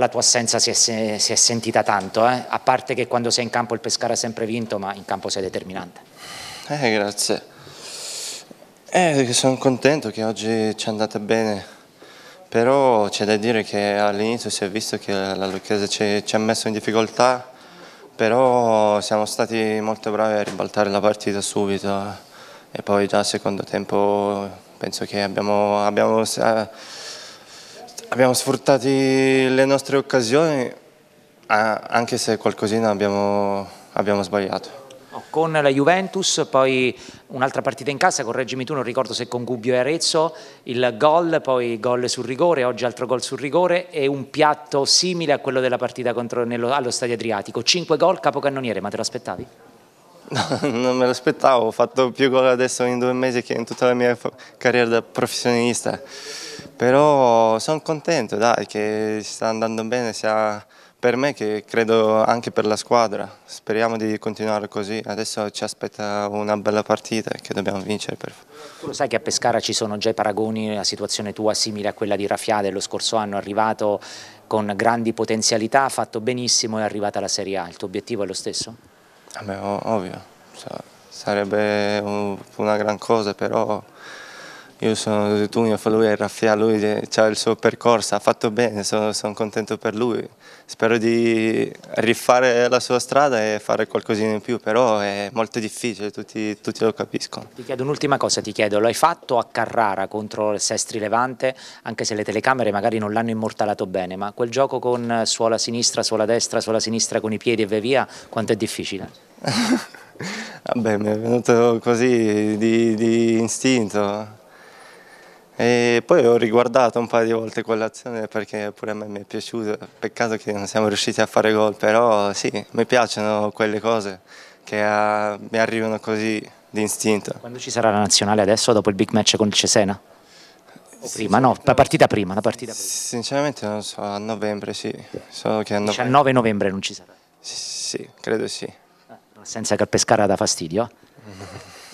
la tua assenza si è, si è sentita tanto, eh? a parte che quando sei in campo il Pescara ha sempre vinto, ma in campo sei determinante. Eh, grazie. Eh, sono contento che oggi ci è andata bene, però c'è da dire che all'inizio si è visto che la Lucchese ci, ci ha messo in difficoltà, però siamo stati molto bravi a ribaltare la partita subito eh. e poi già al secondo tempo penso che abbiamo, abbiamo eh, abbiamo sfruttato le nostre occasioni, anche se qualcosina abbiamo, abbiamo sbagliato. Con la Juventus, poi un'altra partita in casa, correggimi tu, non ricordo se con Gubbio e Arezzo, il gol, poi gol sul rigore, oggi altro gol sul rigore e un piatto simile a quello della partita contro, nello, allo Stadio Adriatico. Cinque gol, capocannoniere, ma te l'aspettavi? No, non me l'aspettavo, ho fatto più gol adesso in due mesi che in tutta la mia carriera da professionista. Però sono contento, dai, che sta andando bene sia per me che credo anche per la squadra. Speriamo di continuare così. Adesso ci aspetta una bella partita che dobbiamo vincere. Per... Tu lo sai che a Pescara ci sono già i paragoni, la situazione tua simile a quella di Raffià dello scorso anno, arrivato con grandi potenzialità, ha fatto benissimo e è arrivata la Serie A. Il tuo obiettivo è lo stesso? Vabbè, ovvio, sarebbe una gran cosa, però io sono Tunio, fa lui è Raffia, lui ha il suo percorso, ha fatto bene, sono, sono, contento per lui. Spero di rifare la sua strada e fare qualcosina in più, però è molto difficile, tutti, tutti lo capiscono. Ti chiedo un'ultima cosa, ti chiedo, l'hai fatto a Carrara contro il Sestri Levante, anche se le telecamere magari non l'hanno immortalato bene, ma quel gioco con suola sinistra, suola destra, suola sinistra con i piedi e via via, quanto è difficile? Vabbè, mi è venuto così di, di istinto e poi ho riguardato un paio di volte quell'azione perché pure a me mi è piaciuto, peccato che non siamo riusciti a fare gol, però sì, mi piacciono quelle cose che a, ah, mi arrivano così d'istinto. Quando ci sarà la nazionale adesso dopo il big match con il Cesena? O prima, no, la partita prima, la partita prima. Sinceramente non so, a novembre sì. So che a novembre... 19 novembre non ci sarà. Sì, credo sì. Eh, senza che il Pescara dà fastidio.